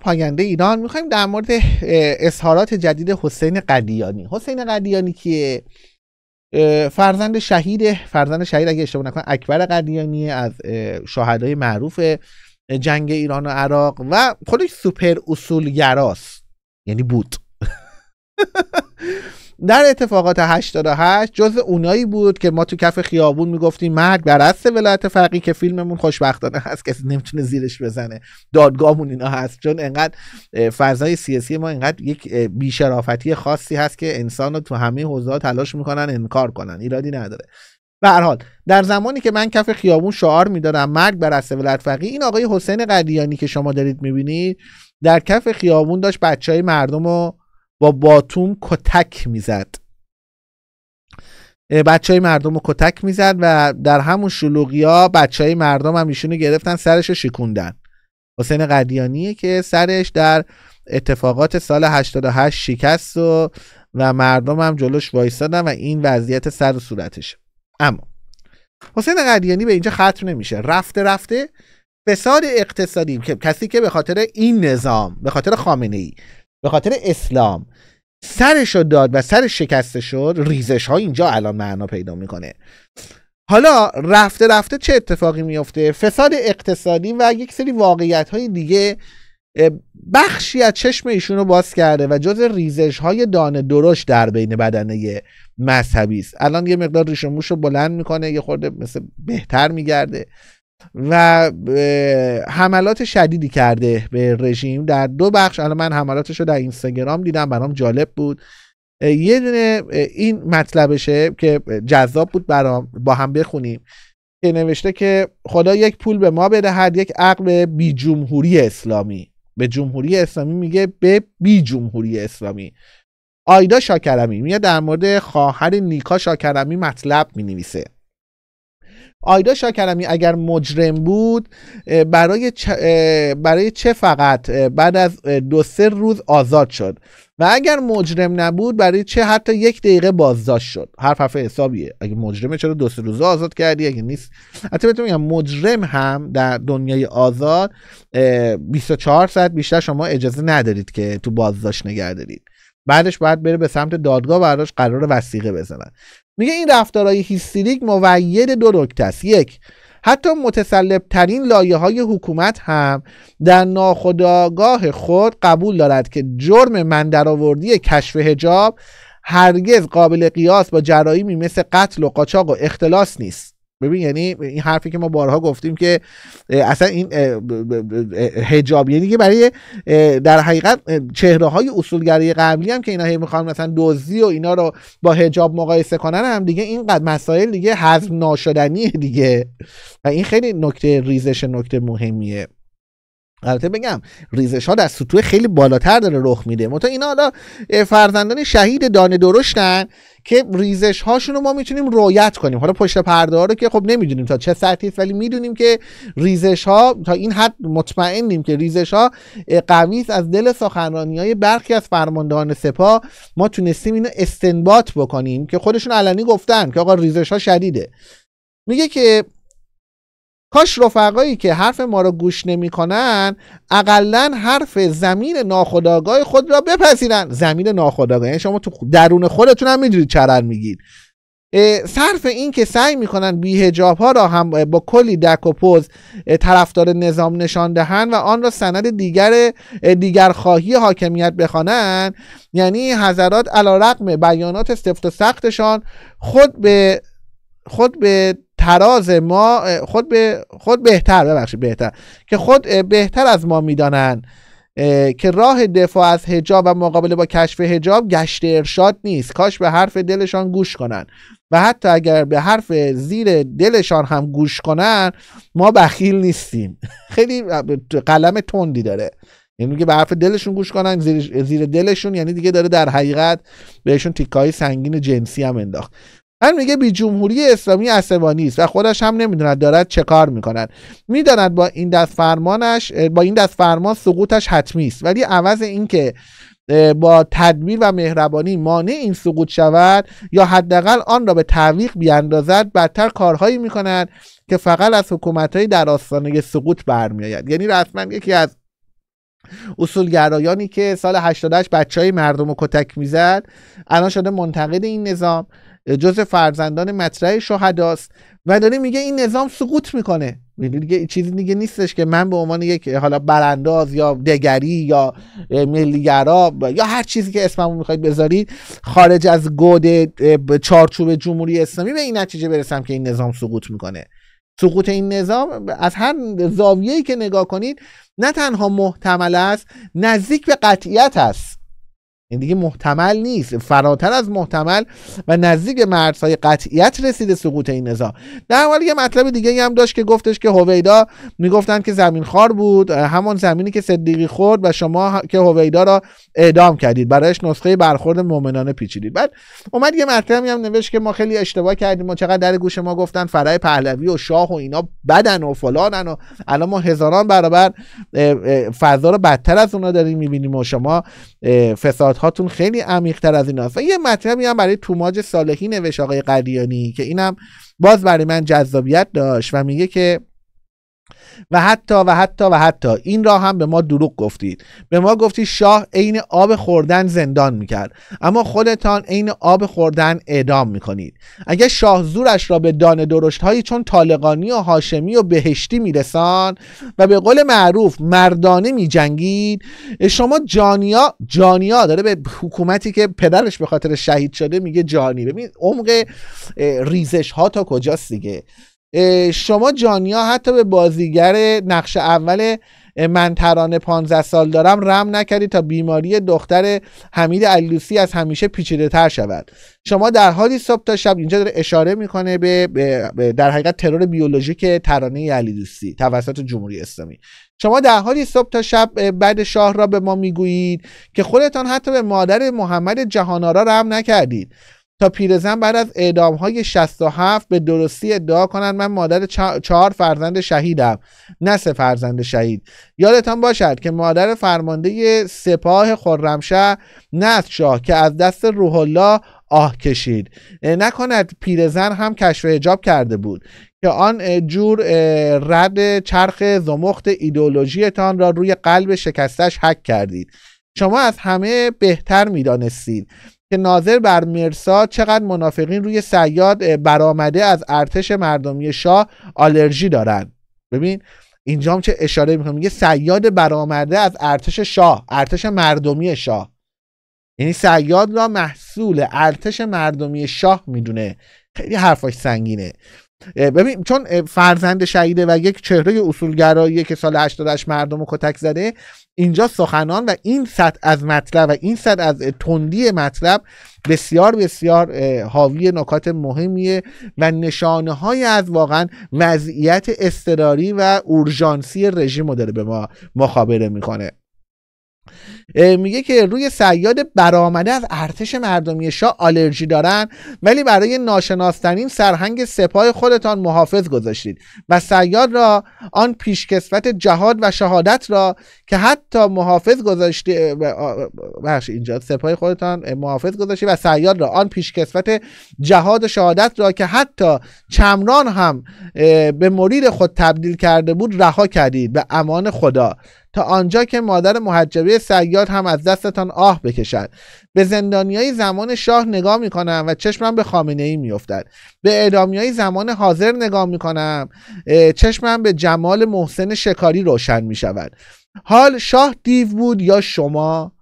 پاینده ایران میخوایم در مورد اظهارات جدید حسین قدیانی حسین قدیانی که فرزند شهید فرزند شهید اگه اشتباه نکنم اکبر قدیانی از شهدای معروف جنگ ایران و عراق و خودش سوپر اصولگراست یعنی بود در اتفاقات 88 جز اونایی بود که ما تو کف خیابون میگفتیم مرگ بر اصل ولایت فقیه که فیلممون خوشبختانه هست کسی نمیتونه زیرش بزنه دادگاهمون اینا هست چون انقدر فضای سیاسی ما انقدر یک بیشرافتی خاصی هست که انسان رو تو همه حوزه تلاش میکنن انکار کنن ایرادی نداره به در زمانی که من کف خیابون شعار میدادم مرگ بر اصل ولایت فقی این آقای حسین قدیانی که شما دارید میبینید در کف خیابون داشت بچه های مردم با باتوم کتک میزد بچه های مردم رو کتک میزد و در همون شلوغی ها بچه های مردم هم ایشونو گرفتن سرش رو شکوندن حسین قدیانیه که سرش در اتفاقات سال 88 شکست و و مردم هم جلوش وایستادن و این وضعیت سر و صورتش اما حسین قدیانی به اینجا ختم نمیشه رفته رفته فساد اقتصادی که کسی که به خاطر این نظام به خاطر خامنه ای به خاطر اسلام سرش رو داد و سر شکسته شد ریزش ها اینجا الان معنا پیدا میکنه حالا رفته رفته چه اتفاقی میفته فساد اقتصادی و یک سری واقعیت های دیگه بخشی از چشم ایشون رو باز کرده و جز ریزش های دانه درشت در بین بدنه مذهبی است الان یه مقدار ریش موش رو بلند میکنه یه خورده مثل بهتر میگرده و حملات شدیدی کرده به رژیم در دو بخش الان من حملاتش رو در اینستاگرام دیدم برام جالب بود یه دونه این مطلبشه که جذاب بود برام با هم بخونیم که نوشته که خدا یک پول به ما بدهد یک عقل بی جمهوری اسلامی به جمهوری اسلامی میگه به بی جمهوری اسلامی آیدا شاکرمی میاد در مورد خواهر نیکا شاکرمی مطلب نویسه آیدا شاکرمی اگر مجرم بود برای چه, برای چه فقط بعد از دو سه روز آزاد شد و اگر مجرم نبود برای چه حتی یک دقیقه بازداشت شد حرف حرف حسابیه اگه مجرمه چرا دو سه روز آزاد کردی اگه نیست حتی بهتون میگم مجرم هم در دنیای آزاد 24 ساعت بیشتر شما اجازه ندارید که تو بازداشت نگه دارید بعدش باید بره به سمت دادگاه براش قرار وسیقه بزنن میگه این رفتارهای هیستریک موید دو نکته است یک حتی متسلب ترین لایه های حکومت هم در ناخداگاه خود قبول دارد که جرم مندرآوردی کشف هجاب هرگز قابل قیاس با جرایمی مثل قتل و قاچاق و اختلاس نیست ببین یعنی این حرفی که ما بارها گفتیم که اصلا این حجاب یعنی که برای در حقیقت چهره های اصولگرای قبلی هم که اینا هی میخوان مثلا دوزی و اینا رو با حجاب مقایسه کنن هم دیگه اینقدر مسائل دیگه حزم ناشدنیه دیگه و این خیلی نکته ریزش نکته مهمیه البته بگم ریزش ها در سطوح خیلی بالاتر داره رخ میده متا اینا حالا فرزندان شهید دانه درشتن که ریزش هاشون رو ما میتونیم رویت کنیم حالا پشت پرده ها رو که خب نمیدونیم تا چه سطحی است ولی میدونیم که ریزش ها تا این حد مطمئنیم که ریزش ها قوی از دل سخنرانی های برخی از فرماندهان سپاه ما تونستیم اینو استنباط بکنیم که خودشون علنی گفتن که آقا ریزش ها شدیده میگه که کاش رفقایی که حرف ما را گوش نمیکنن اقلا حرف زمین ناخودآگاه خود را بپذیرن زمین ناخودآگاه یعنی شما تو درون خودتون هم میدونید چرن میگید صرف این که سعی میکنن بیهجاب ها را هم با کلی دک و پوز طرفدار نظام نشان دهند و آن را سند دیگر دیگر خواهی حاکمیت بخوانند یعنی حضرات علا رقم بیانات سفت و سختشان خود به خود به تراز ما خود به خود بهتر ببخشید بهتر که خود بهتر از ما میدانن که راه دفاع از هجاب و مقابله با کشف هجاب گشت ارشاد نیست کاش به حرف دلشان گوش کنن و حتی اگر به حرف زیر دلشان هم گوش کنن ما بخیل نیستیم خیلی قلم تندی داره یعنی که به حرف دلشون گوش کنن زیر, زیر دلشون یعنی دیگه داره در حقیقت بهشون های سنگین جنسی هم انداخت هم میگه بی جمهوری اسلامی عصبانی است و خودش هم نمیدوند دارد چه کار میکند میداند با این دست فرمانش با این دست فرمان سقوطش حتمی است ولی عوض اینکه با تدبیر و مهربانی مانع این سقوط شود یا حداقل آن را به تعویق بیاندازد بدتر کارهایی میکند که فقط از حکومتهایی در آستانه سقوط برمیآید یعنی رسما یکی از اصولگرایانی که سال 88 بچه های مردم رو کتک میزد الان شده منتقد این نظام جز فرزندان مطرح شهداست و داره میگه این نظام سقوط میکنه دیگه چیزی دیگه نیستش که من به عنوان یک حالا برانداز یا دگری یا ملیگرا یا هر چیزی که اسممو میخواید بذارید خارج از گود چارچوب جمهوری اسلامی به این نتیجه برسم که این نظام سقوط میکنه سقوط این نظام از هر زاویه‌ای که نگاه کنید نه تنها محتمل است نزدیک به قطعیت است این یعنی دیگه محتمل نیست فراتر از محتمل و نزدیک به مرزهای قطعیت رسیده سقوط این نظام در حالی یه مطلب دیگه هم داشت که گفتش که هویدا میگفتن که زمین خار بود همون زمینی که صدیقی خورد و شما که هویدا را اعدام کردید برایش نسخه برخورد مؤمنانه پیچیدید بعد اومد یه مطلبی هم نوشت که ما خیلی اشتباه کردیم ما چقدر در گوش ما گفتن فرای پهلوی و شاه و اینا بدن و فلانن و الان ما هزاران برابر فضا رو بدتر از اونا داریم میبینیم و شما فساد هاتون خیلی عمیقتر از این و یه مطلبی هم برای توماج صالحی نوشت آقای قدیانی که اینم باز برای من جذابیت داشت و میگه که و حتی و حتی و حتی این را هم به ما دروغ گفتید به ما گفتید شاه عین آب خوردن زندان میکرد اما خودتان عین آب خوردن اعدام میکنید اگر شاه زورش را به دانه درشت هایی چون طالقانی و هاشمی و بهشتی میرسان و به قول معروف مردانه میجنگید شما جانیا جانیا داره به حکومتی که پدرش به خاطر شهید شده میگه جانی ببین عمق ریزش ها تا کجاست دیگه شما جانیا حتی به بازیگر نقش اول من ترانه 15 سال دارم رم نکردی تا بیماری دختر حمید اللوسی از همیشه پیچیده تر شود شما در حالی صبح تا شب اینجا داره اشاره میکنه به, در حقیقت ترور بیولوژیک ترانه علیدوسی توسط جمهوری اسلامی شما در حالی صبح تا شب بعد شاه را به ما میگویید که خودتان حتی به مادر محمد جهانارا رم نکردید تا پیرزن بعد از اعدام های 67 به درستی ادعا کنند من مادر چهار فرزند شهیدم نه سه فرزند شهید یادتان باشد که مادر فرمانده سپاه خرمشه نست شاه که از دست روح الله آه کشید نکند پیرزن هم کشف اجاب کرده بود که آن جور رد چرخ زمخت ایدولوژیتان را روی قلب شکستش حک کردید شما از همه بهتر میدانستید که ناظر بر مرسا چقدر منافقین روی سیاد برآمده از ارتش مردمی شاه آلرژی دارن ببین اینجا هم چه اشاره میکنم میگه سیاد برآمده از ارتش شاه ارتش مردمی شاه یعنی سیاد را محصول ارتش مردمی شاه میدونه خیلی حرفاش سنگینه ببین چون فرزند شهیده و یک چهره اصولگراییه که سال 88 مردم رو کتک زده اینجا سخنان و این سطح از مطلب و این سطح از تندی مطلب بسیار بسیار حاوی نکات مهمیه و نشانه های از واقعا وضعیت اضطراری و اورژانسی رژیم رو داره به ما مخابره میکنه میگه که روی سیاد برآمده از ارتش مردمی شاه آلرژی دارن ولی برای ناشناسترین سرهنگ سپاه خودتان محافظ گذاشتید و سیاد را آن پیشکسوت جهاد و شهادت را که حتی محافظ گذاشته بخش اینجا سپاه خودتان محافظ گذاشتید و سیاد را آن پیشکسوت جهاد و شهادت را که حتی چمران هم به مرید خود تبدیل کرده بود رها کردید به امان خدا تا آنجا که مادر محجبه سیاد هم از دستتان آه بکشد به های زمان شاه نگاه میکنم و چشمم به خامنه ای میافتد به های زمان حاضر نگاه میکنم چشمم به جمال محسن شکاری روشن میشود حال شاه دیو بود یا شما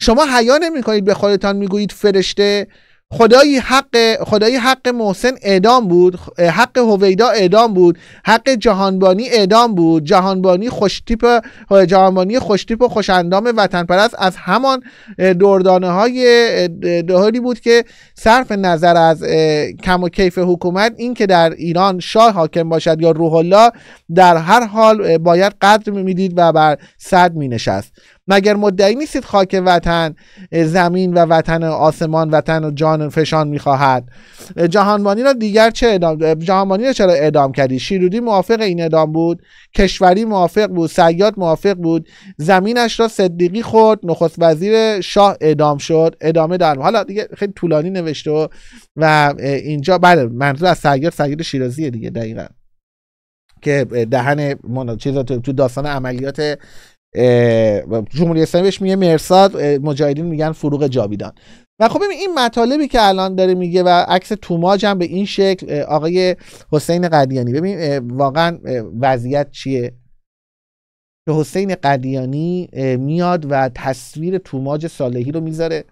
شما حیا کنید به خودتان میگویید فرشته خدایی حق خدایی حق محسن اعدام بود حق هویدا اعدام بود حق جهانبانی اعدام بود جهانبانی خوشتیپ جهانبانی خوشتیپ و خوشاندام وطن پرست از همان دردانه های دهاری بود که صرف نظر از کم و کیف حکومت این که در ایران شاه حاکم باشد یا روح الله در هر حال باید قدر میدید و بر صد نشست. مگر مدعی نیستید خاک وطن زمین و وطن آسمان وطن و جان فشان میخواهد جهانبانی را دیگر چه اعدام جهانبانی را چرا اعدام کردی شیرودی موافق این اعدام بود کشوری موافق بود سیاد موافق بود زمینش را صدیقی خورد نخست وزیر شاه اعدام شد ادامه دارم حالا دیگه خیلی طولانی نوشته و, اینجا بله منظور از سیاد سیاد شیرازیه دیگه دقیقا که دهن چیز تو داستان عملیات جمهوری اسلامی بهش میگه مرصاد مجاهدین میگن فروغ جاویدان و خب این مطالبی که الان داره میگه و عکس توماج هم به این شکل آقای حسین قدیانی ببین واقعا وضعیت چیه که حسین قدیانی میاد و تصویر توماج صالحی رو میذاره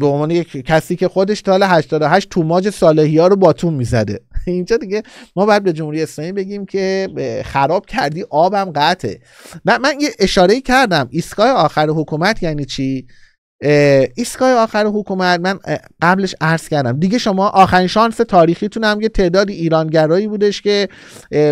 به عنوان یک کسی که خودش تا 88 توماج صالحی ها رو باتون میزده اینجا دیگه ما باید به جمهوری اسلامی بگیم که خراب کردی آبم قطعه من, من یه اشاره کردم ایستگاه آخر حکومت یعنی چی ایستگاه آخر حکومت من قبلش عرض کردم دیگه شما آخرین شانس تاریخیتون هم یه تعداد ایرانگرایی بودش که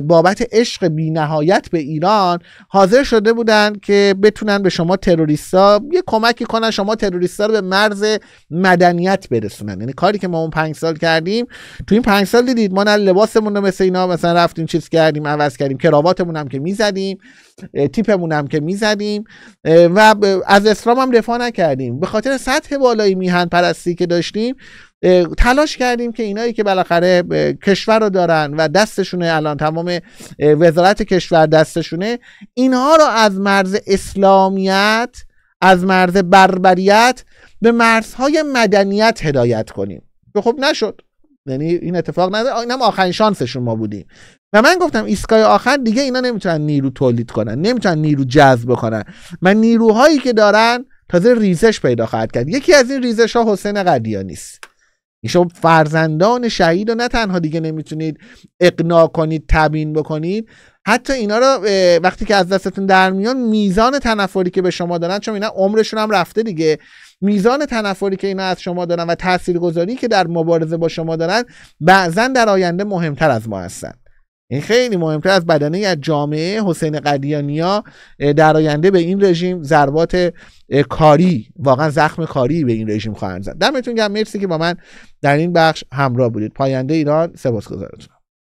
بابت عشق نهایت به ایران حاضر شده بودن که بتونن به شما تروریستا یه کمکی کنن شما تروریستا رو به مرز مدنیت برسونن یعنی کاری که ما اون پنج سال کردیم تو این پنج سال دیدید ما نه لباسمون رو مثل اینا مثلا رفتیم چیز کردیم عوض کردیم کراواتمون هم که میزدیم تیپمون هم که میزدیم و از اسلام هم دفاع نکردیم به خاطر سطح بالای میهن پرستی که داشتیم تلاش کردیم که اینایی که بالاخره کشور رو دارن و دستشونه الان تمام وزارت کشور دستشونه اینها رو از مرز اسلامیت از مرز بربریت به مرزهای مدنیت هدایت کنیم خب, خب، نشد یعنی این اتفاق نده اینم آخرین شانسشون ما بودیم و من گفتم ایستگاه آخر دیگه اینا نمیتونن نیرو تولید کنن نمیتونن نیرو جذب کنن و نیروهایی که دارن تازه ریزش پیدا خواهد کرد یکی از این ریزش ها حسین قدیانی است شما فرزندان شهید رو نه تنها دیگه نمیتونید اقناع کنید تبین بکنید حتی اینا رو وقتی که از دستتون در میان میزان تنفری که به شما دارن چون اینا عمرشون هم رفته دیگه میزان تنفری که اینا از شما دارن و تاثیرگذاری که در مبارزه با شما دارن بعضا در آینده مهمتر از ما هستن این خیلی مهمتر از بدنه از جامعه حسین قدیانیا در آینده به این رژیم ضربات کاری واقعا زخم کاری به این رژیم خواهند زد دمتون گرم مرسی که با من در این بخش همراه بودید پاینده ایران سپاسگزارتونم